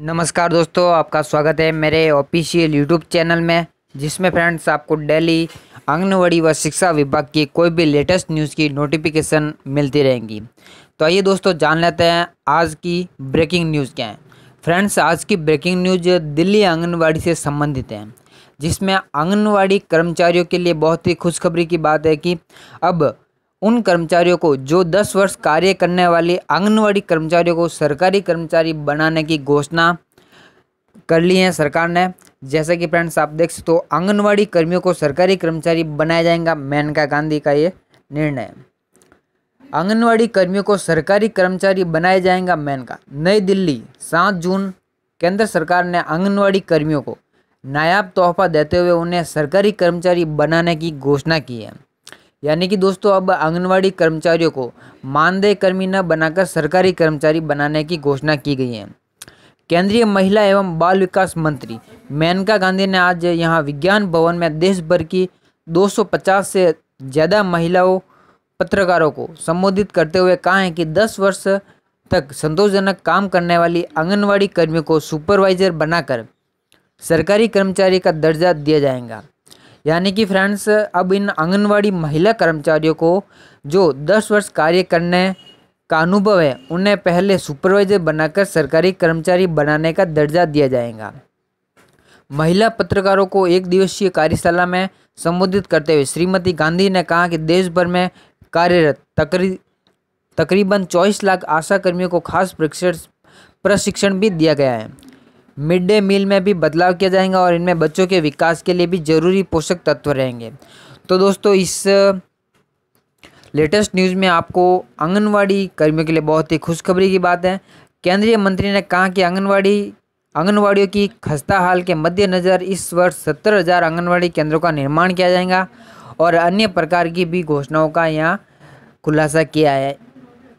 नमस्कार दोस्तों आपका स्वागत है मेरे ऑफिशियल यूट्यूब चैनल में जिसमें फ्रेंड्स आपको डेली आंगनवाड़ी व शिक्षा विभाग की कोई भी लेटेस्ट न्यूज़ की नोटिफिकेशन मिलती रहेंगी तो आइए दोस्तों जान लेते हैं आज की ब्रेकिंग न्यूज़ क्या है फ्रेंड्स आज की ब्रेकिंग न्यूज़ दिल्ली आंगनबाड़ी से संबंधित है जिसमें आंगनवाड़ी कर्मचारियों के लिए बहुत ही खुशखबरी की बात है कि अब उन कर्मचारियों को जो 10 वर्ष कार्य करने वाले आंगनवाड़ी कर्मचारियों को सरकारी कर्मचारी बनाने की घोषणा कर ली है सरकार ने जैसा कि फ्रेंड्स आप देख सकते हो आंगनवाड़ी कर्मियों को सरकारी कर्मचारी बनाया जाएगा मेनका गांधी का ये निर्णय आंगनवाड़ी कर्मियों को सरकारी कर्मचारी बनाया जाएगा मेनका नई दिल्ली सात जून केंद्र सरकार ने आंगनवाड़ी कर्मियों को नायाब तोहफा देते हुए उन्हें सरकारी कर्मचारी बनाने की घोषणा की है यानी कि दोस्तों अब आंगनवाड़ी कर्मचारियों को मानदेय कर्मी न बनाकर सरकारी कर्मचारी बनाने की घोषणा की गई है केंद्रीय महिला एवं बाल विकास मंत्री मेनका गांधी ने आज यहां विज्ञान भवन में देश भर की 250 से ज़्यादा महिलाओं पत्रकारों को संबोधित करते हुए कहा है कि 10 वर्ष तक संतोषजनक काम करने वाली आंगनवाड़ी कर्मियों को सुपरवाइजर बनाकर सरकारी कर्मचारी का दर्जा दिया जाएगा यानी कि फ्रेंड्स अब इन आंगनवाड़ी महिला कर्मचारियों को जो 10 वर्ष कार्य करने का अनुभव है उन्हें पहले सुपरवाइजर बनाकर सरकारी कर्मचारी बनाने का दर्जा दिया जाएगा महिला पत्रकारों को एक दिवसीय कार्यशाला में संबोधित करते हुए श्रीमती गांधी ने कहा कि देश भर में कार्यरत तकरी तकरीबन चौबीस लाख आशा कर्मियों को खास प्रशिक्षण भी दिया गया है मिड डे मील में भी बदलाव किया जाएगा और इनमें बच्चों के विकास के लिए भी ज़रूरी पोषक तत्व रहेंगे तो दोस्तों इस लेटेस्ट न्यूज़ में आपको आंगनवाड़ी कर्मियों के लिए बहुत ही खुशखबरी की बात है केंद्रीय मंत्री ने कहा कि आंगनवाड़ी आंगनवाड़ियों की खस्ता हाल के मद्देनज़र इस वर्ष सत्तर हज़ार आंगनवाड़ी केंद्रों का निर्माण किया जाएगा और अन्य प्रकार की भी घोषणाओं का यहाँ खुलासा किया है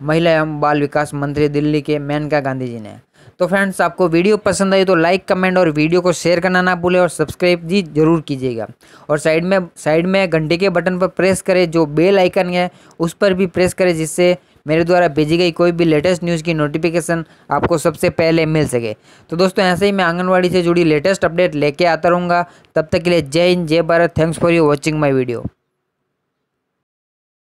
महिला एवं बाल विकास मंत्री दिल्ली के मेनका गांधी जी ने तो फ्रेंड्स आपको वीडियो पसंद आई तो लाइक कमेंट और वीडियो को शेयर करना ना भूलें और सब्सक्राइब जी जरूर कीजिएगा और साइड में साइड में घंटे के बटन पर प्रेस करें जो बेल आइकन है उस पर भी प्रेस करें जिससे मेरे द्वारा भेजी गई कोई भी लेटेस्ट न्यूज़ की नोटिफिकेशन आपको सबसे पहले मिल सके तो दोस्तों ऐसे ही मैं आंगनवाड़ी से जुड़ी लेटेस्ट अपडेट लेके आता रहूँगा तब तक के लिए जय हिंद जय Bharat thanks for you watching my video